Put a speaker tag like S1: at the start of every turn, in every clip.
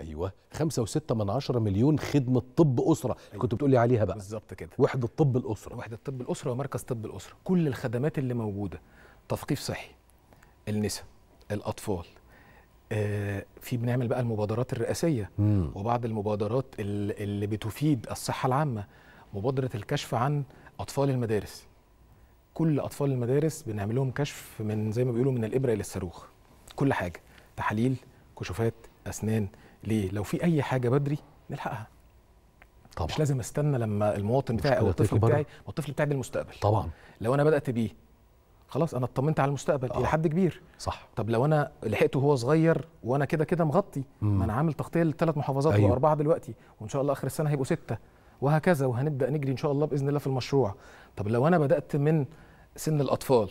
S1: ايوه 5.6 من 10 مليون خدمه طب اسره أيوة. كنت بتقولي عليها بقى بالظبط كده وحده طب الاسره وحده طب الاسره ومركز طب الاسره كل الخدمات اللي موجوده تثقيف صحي النساء الاطفال آه في بنعمل بقى المبادرات الرئاسيه مم. وبعض المبادرات اللي بتفيد الصحه العامه مبادره الكشف عن اطفال المدارس كل اطفال المدارس بنعمل لهم كشف من زي ما بيقولوا من الابره الى الصاروخ كل حاجه تحاليل كشوفات اسنان ليه لو في اي حاجه بدري نلحقها طبعا مش لازم استنى لما المواطن بتاعي او الطفل بتاعي او الطفل بتاعي بالمستقبل المستقبل طبعا لو انا بدات بيه خلاص انا اطمنت على المستقبل آه. الى حد كبير صح طب لو انا لحقته وهو صغير وانا كده كده مغطي مم. ما انا عامل تغطيه لثلاث محافظات أيوه. واربعه دلوقتي وان شاء الله اخر السنه هيبقوا سته وهكذا وهنبدا نجري ان شاء الله باذن الله في المشروع طب لو انا بدات من سن الاطفال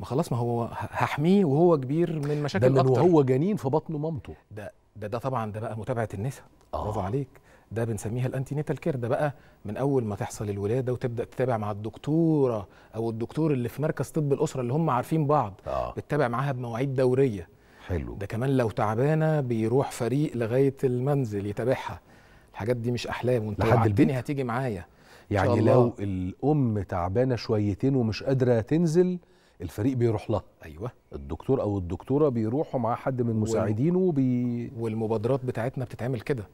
S1: ما خلاص ما هو هحميه وهو كبير من مشاكل ده من أكتر. وهو جنين في بطن مامته ده ده ده طبعا ده بقى متابعه النساء آه. برافو آه. عليك ده بنسميها الانتينيتال كير ده بقى من اول ما تحصل الولاده وتبدا تتابع مع الدكتوره او الدكتور اللي في مركز طب الاسره اللي هم عارفين بعض آه. بتتابع معاها بمواعيد دوريه حلو ده كمان لو تعبانه بيروح فريق لغايه المنزل يتابعها الحاجات دي مش احلام وانت لحد الدنيا هتيجي معايا
S2: يعني لو
S1: الام تعبانه شويتين ومش قادره تنزل الفريق بيروح لها ايوه الدكتور او الدكتوره بيروحوا مع حد من مساعدينه وبي... والمبادرات بتاعتنا بتتعمل كده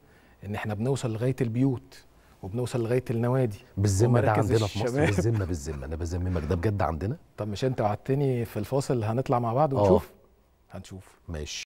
S1: ان احنا بنوصل لغايه البيوت وبنوصل لغايه النوادي بالذمه ده عندنا الشباب. في مصر بالذمه بالذمه انا بذممك ده بجد عندنا طب مش انت وعدتني في الفاصل هنطلع مع بعض آه. ونشوف أوه. هنشوف ماشي